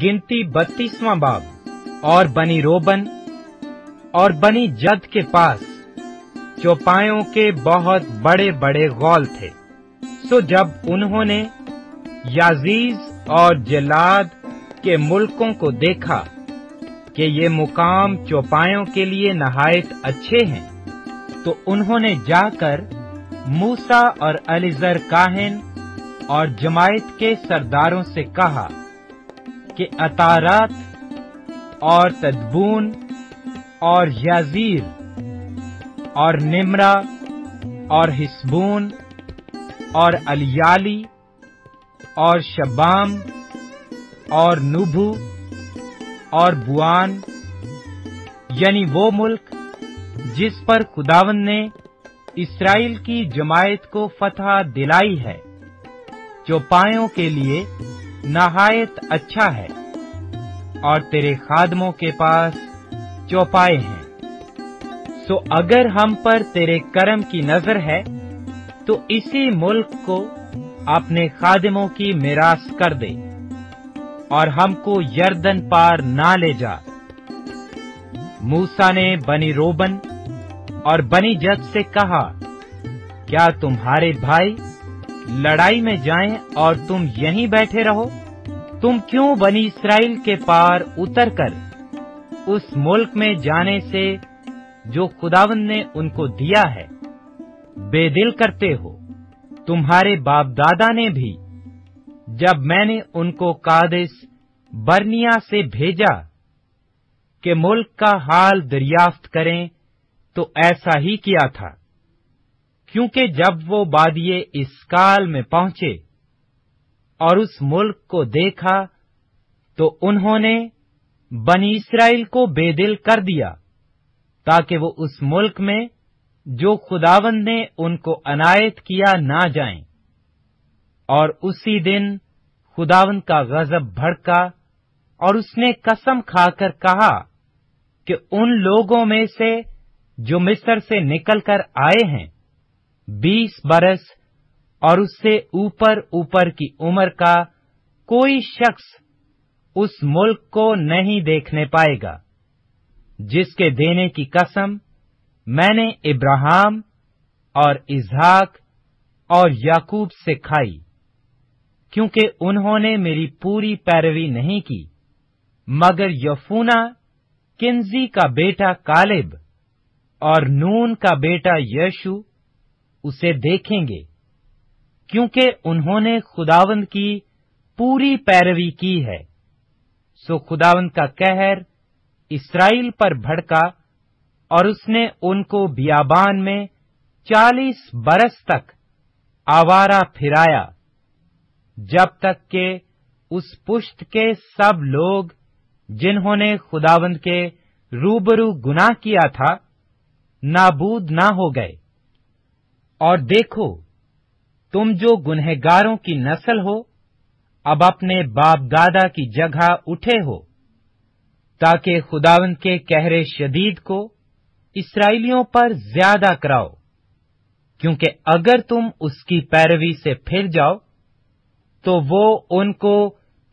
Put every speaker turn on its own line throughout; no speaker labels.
गिनती बत्तीसवां बाब और बनी रोबन और बनी जद के पास चौपायों के बहुत बड़े बड़े गौल थे सो जब उन्होंने याजीज और जलाद के मुल्कों को देखा कि ये मुकाम चौपायों के लिए नहायत अच्छे हैं तो उन्होंने जाकर मूसा और अलीजर काहिन और जमायत के सरदारों से कहा के अतारात और तदबून और याजीर और निमरा और हिस्बून और अलियाली और शबाम और नुभू और बुआन यानी वो मुल्क जिस पर खुदावन ने इसराइल की जमायत को फतह दिलाई है चौपायों के लिए नहायत अच्छा है और तेरे खादमों के पास चौपाए हैं सो अगर हम पर तेरे कर्म की नजर है तो इसी मुल्क को अपने खादमों की मिरास कर दे और हमको यर्दन पार ना ले जा मूसा ने बनी रोबन और बनी जद से कहा क्या तुम्हारे भाई लड़ाई में जाएं और तुम यहीं बैठे रहो तुम क्यों बनी इसराइल के पार उतरकर उस मुल्क में जाने से जो खुदावन ने उनको दिया है बेदिल करते हो तुम्हारे बाप दादा ने भी जब मैंने उनको कादिस बर्निया से भेजा कि मुल्क का हाल दरियाफ्त करें तो ऐसा ही किया था क्योंकि जब वो बादिये इस काल में पहुंचे और उस मुल्क को देखा तो उन्होंने बनी इसराइल को बेदिल कर दिया ताकि वो उस मुल्क में जो खुदावंद ने उनको अनायत किया ना जाएं और उसी दिन खुदावंद का गजब भड़का और उसने कसम खाकर कहा कि उन लोगों में से जो मिस्र से निकलकर आए हैं बीस बरस और उससे ऊपर ऊपर की उम्र का कोई शख्स उस मुल्क को नहीं देखने पाएगा जिसके देने की कसम मैंने इब्राहिम और इजहाक और याकूब से खाई क्योंकि उन्होंने मेरी पूरी पैरवी नहीं की मगर यफूना किन्जी का बेटा कालिब और नून का बेटा यशु उसे देखेंगे क्योंकि उन्होंने खुदावंद की पूरी पैरवी की है सो खुदावंद का कहर इसराइल पर भड़का और उसने उनको बियाबान में चालीस बरस तक आवारा फिराया जब तक के उस पुष्ट के सब लोग जिन्होंने खुदावंद के रूबरू गुनाह किया था नाबूद ना हो गए और देखो तुम जो गुनहगारों की नस्ल हो अब अपने बाप दादा की जगह उठे हो ताकि खुदावन के कहरे शदीद को इसराइलियों पर ज्यादा कराओ क्योंकि अगर तुम उसकी पैरवी से फिर जाओ तो वो उनको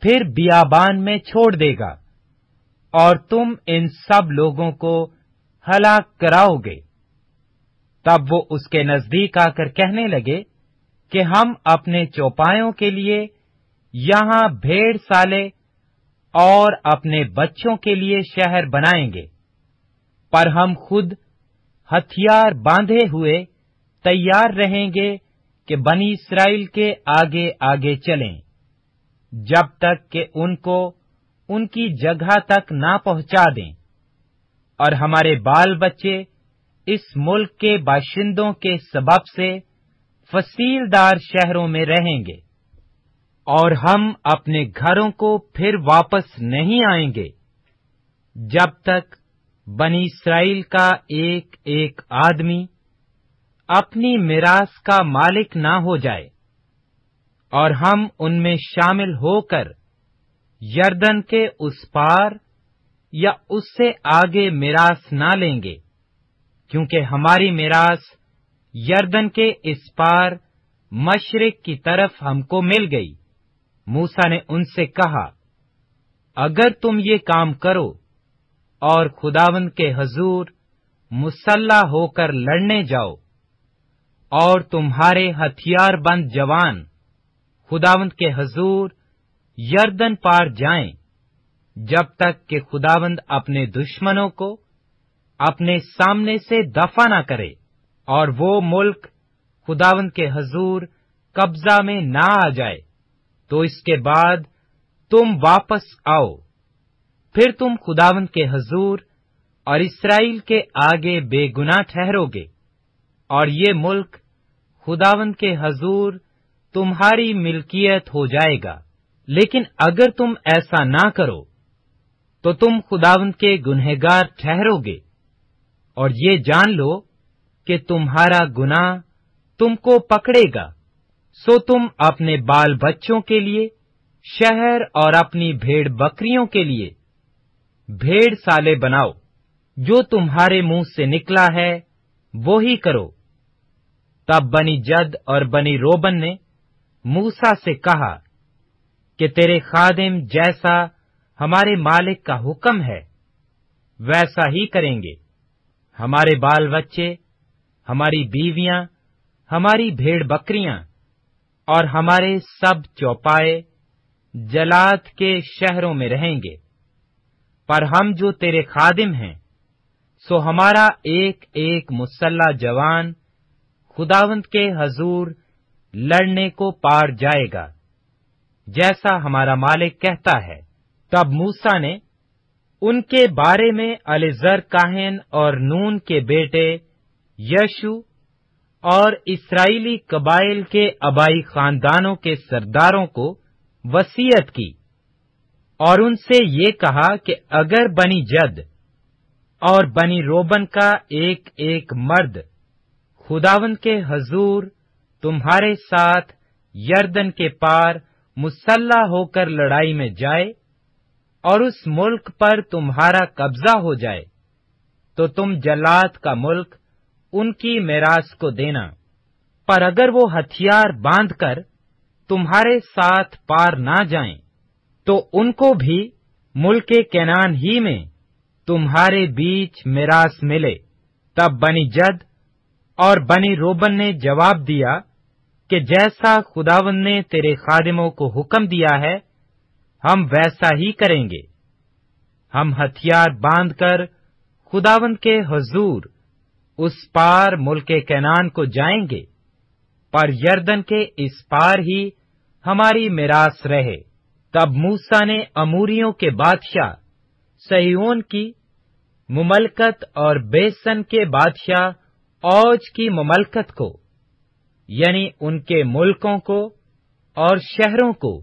फिर बियाबान में छोड़ देगा और तुम इन सब लोगों को हलाक कराओगे तब वो उसके नजदीक आकर कहने लगे कि हम अपने चौपायों के लिए यहां भेड़ साले और अपने बच्चों के लिए शहर बनाएंगे पर हम खुद हथियार बांधे हुए तैयार रहेंगे कि बनी इसराइल के आगे आगे चलें जब तक कि उनको उनकी जगह तक ना पहुंचा दें और हमारे बाल बच्चे इस मुल्क के बाशिंदों के सबब से फसीलदार शहरों में रहेंगे और हम अपने घरों को फिर वापस नहीं आएंगे जब तक बनी इसराइल का एक एक आदमी अपनी मिरास का मालिक ना हो जाए और हम उनमें शामिल होकर यर्दन के उस पार या उससे आगे मिरास ना लेंगे क्योंकि हमारी मिरास यर्दन के इस पार मशरक की तरफ हमको मिल गई मूसा ने उनसे कहा अगर तुम ये काम करो और खुदावंद के हजूर मुसल्ला होकर लड़ने जाओ और तुम्हारे हथियार बंद जवान खुदावंद के हजूर यर्दन पार जाएं, जब तक कि खुदावंद अपने दुश्मनों को अपने सामने से दफा ना करे और वो मुल्क खुदावंद के हजूर कब्जा में ना आ जाए तो इसके बाद तुम वापस आओ फिर तुम खुदावंद के हजूर और इसराइल के आगे बेगुनाह ठहरोगे और ये मुल्क खुदावंद के हजूर तुम्हारी मिल्कियत हो जाएगा लेकिन अगर तुम ऐसा ना करो तो तुम खुदावंद के गुनहगार ठहरोगे और ये जान लो कि तुम्हारा गुना तुमको पकड़ेगा सो तुम अपने बाल बच्चों के लिए शहर और अपनी भेड़ बकरियों के लिए भेड़ साले बनाओ जो तुम्हारे मुंह से निकला है वो ही करो तब बनी जद और बनी रोबन ने मूसा से कहा कि तेरे खादिम जैसा हमारे मालिक का हुक्म है वैसा ही करेंगे हमारे बाल बच्चे हमारी बीवियां हमारी भेड़ बकरियां और हमारे सब चौपाए जलात के शहरों में रहेंगे पर हम जो तेरे खादिम हैं सो हमारा एक एक मुसल्ला जवान खुदावंत के हजूर लड़ने को पार जाएगा जैसा हमारा मालिक कहता है तब मूसा ने उनके बारे में अलेजर काहन और नून के बेटे यशु और इसराइली कबाइल के अबाई खानदानों के सरदारों को वसीयत की और उनसे ये कहा कि अगर बनी जद और बनी रोबन का एक एक मर्द खुदावन के हजूर तुम्हारे साथ यर्दन के पार मुसल्ला होकर लड़ाई में जाए और उस मुल्क पर तुम्हारा कब्जा हो जाए तो तुम जल्लाद का मुल्क उनकी मेराज को देना पर अगर वो हथियार बांधकर तुम्हारे साथ पार ना जाएं, तो उनको भी मुल्क कैनान ही में तुम्हारे बीच मिरास मिले तब बनी जद और बनी रोबन ने जवाब दिया कि जैसा खुदावन ने तेरे खादिमों को हुक्म दिया है हम वैसा ही करेंगे हम हथियार बांधकर खुदावंत के हजूर उस पार मुल्क कैनान को जाएंगे पर यर्दन के इस पार ही हमारी मिरास रहे तब मूसा ने अमूरियों के बादशाह सहयोन की मुमलकत और बेसन के बादशाह औज की मुमलकत को यानी उनके मुल्कों को और शहरों को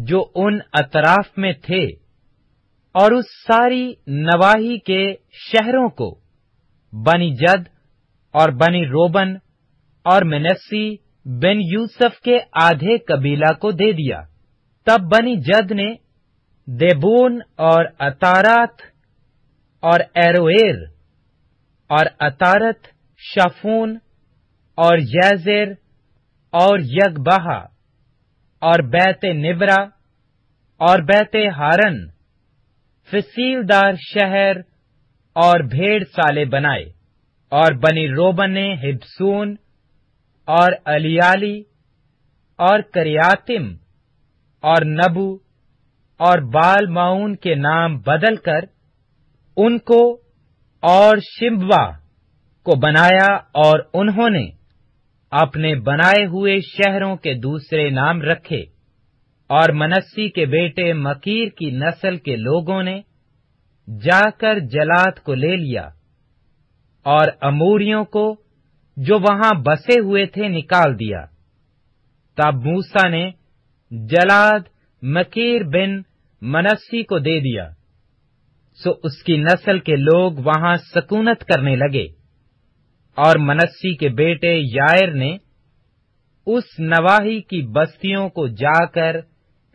जो उन अतराफ में थे और उस सारी नवाही के शहरों को बनी जद और बनी रोबन और मिनस्सी बिन यूसुफ के आधे कबीला को दे दिया तब बनी जद ने देबोन और अतारात और एरोएर और अतारत शफून और जैजेर और यगबहा और बैत निवरा और बैत हारन फसीलदार शहर और भेड़साले बनाए और बनी रोबन ने हिबसून और अलियाली और करियातिम और नबू और बाल माउन के नाम बदलकर उनको और शिम्बा को बनाया और उन्होंने अपने बनाए हुए शहरों के दूसरे नाम रखे और मनस्सी के बेटे मकीर की नस्ल के लोगों ने जाकर जलात को ले लिया और अमूरियों को जो वहां बसे हुए थे निकाल दिया तब मूसा ने जलाद मकीर बिन मनस्सी को दे दिया सो उसकी नस्ल के लोग वहां सकूनत करने लगे और मनस्सी के बेटे यायर ने उस नवाही की बस्तियों को जाकर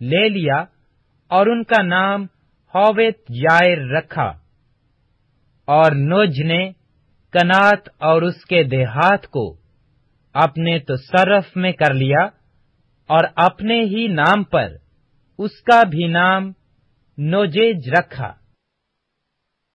ले लिया और उनका नाम हॉवेत यायर रखा और नोज ने कनात और उसके देहात को अपने तो सरफ में कर लिया और अपने ही नाम पर उसका भी नाम नोजेज रखा